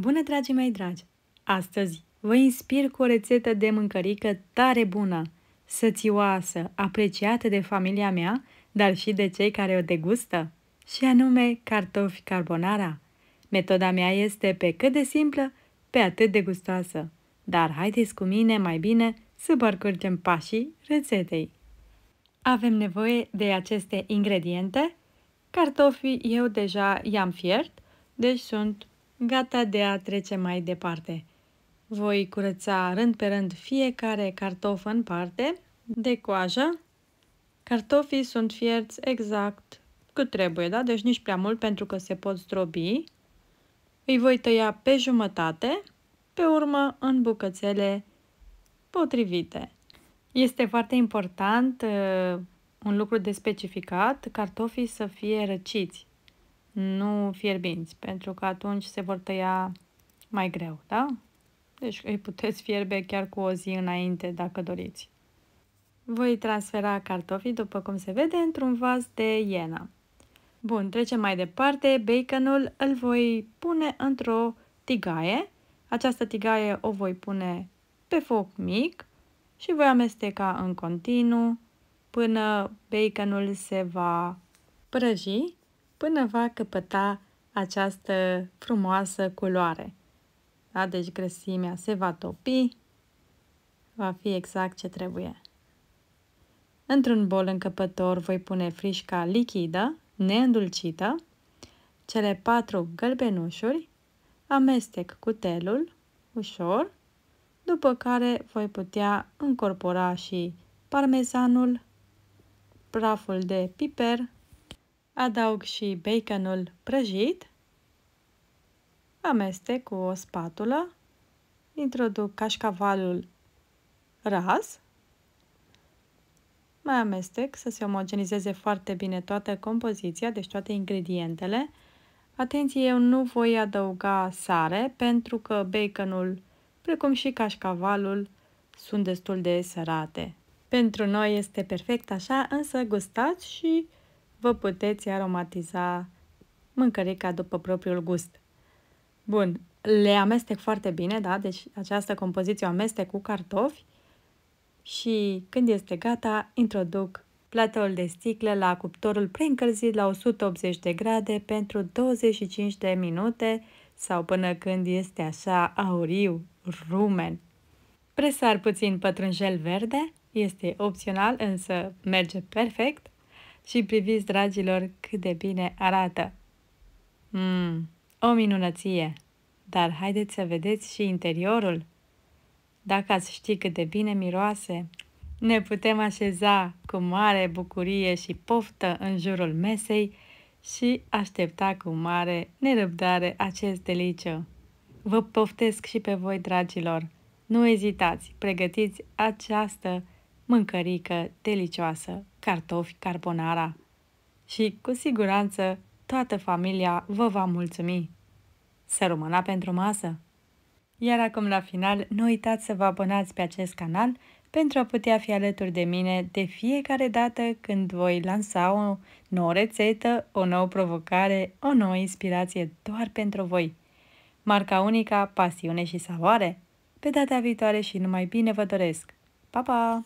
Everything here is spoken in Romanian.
Bună, dragii mei dragi! Astăzi vă inspir cu o rețetă de mâncărică tare bună, sățioasă, apreciată de familia mea, dar și de cei care o degustă, și anume cartofi carbonara. Metoda mea este pe cât de simplă, pe atât de gustoasă. Dar haideți cu mine mai bine să parcurgem pașii rețetei. Avem nevoie de aceste ingrediente. Cartofii eu deja i-am fiert, deci sunt gata de a trece mai departe. Voi curăța rând pe rând fiecare cartof în parte de coajă. Cartofii sunt fierți exact cât trebuie, da? deci nici prea mult pentru că se pot zdrobi. Îi voi tăia pe jumătate, pe urmă în bucățele potrivite. Este foarte important uh, un lucru de specificat, cartofii să fie răciți nu fierbinți, pentru că atunci se vor tăia mai greu, da? Deci îi puteți fierbe chiar cu o zi înainte, dacă doriți. Voi transfera cartofii, după cum se vede, într-un vas de iena. Bun, trecem mai departe. Baconul îl voi pune într-o tigaie. Această tigaie o voi pune pe foc mic și voi amesteca în continuu până baconul se va prăji până va căpăta această frumoasă culoare. Da? Deci grăsimea se va topi, va fi exact ce trebuie. Într-un bol încăpător voi pune frișca lichidă, neîndulcită, cele patru gălbenușuri, amestec cu telul, ușor, după care voi putea încorpora și parmezanul, praful de piper, Adaug și baconul prăjit. Amestec cu o spatulă. Introduc cașcavalul ras. Mai amestec să se omogenizeze foarte bine toată compoziția, deci toate ingredientele. Atenție, eu nu voi adăuga sare pentru că baconul, precum și cașcavalul, sunt destul de sărate. Pentru noi este perfect așa, însă gustați și vă puteți aromatiza mâncărica după propriul gust. Bun, le amestec foarte bine, da? Deci această compoziție o amestec cu cartofi și când este gata, introduc platoul de sticlă la cuptorul preîncălzit la 180 de grade pentru 25 de minute sau până când este așa auriu, rumen. Presar puțin pătrunjel verde, este opțional, însă merge perfect. Și priviți, dragilor, cât de bine arată. Mmm, o minunăție! Dar haideți să vedeți și interiorul. Dacă ați ști cât de bine miroase, ne putem așeza cu mare bucurie și poftă în jurul mesei și aștepta cu mare nerăbdare acest deliciu. Vă poftesc și pe voi, dragilor! Nu ezitați, pregătiți această mâncărică delicioasă cartofi carbonara. Și, cu siguranță, toată familia vă va mulțumi. Să rămâna pentru masă! Iar acum la final, nu uitați să vă abonați pe acest canal pentru a putea fi alături de mine de fiecare dată când voi lansa o nouă rețetă, o nouă provocare, o nouă inspirație doar pentru voi. Marca unica, pasiune și savoare! Pe data viitoare și numai bine vă doresc! Pa, pa!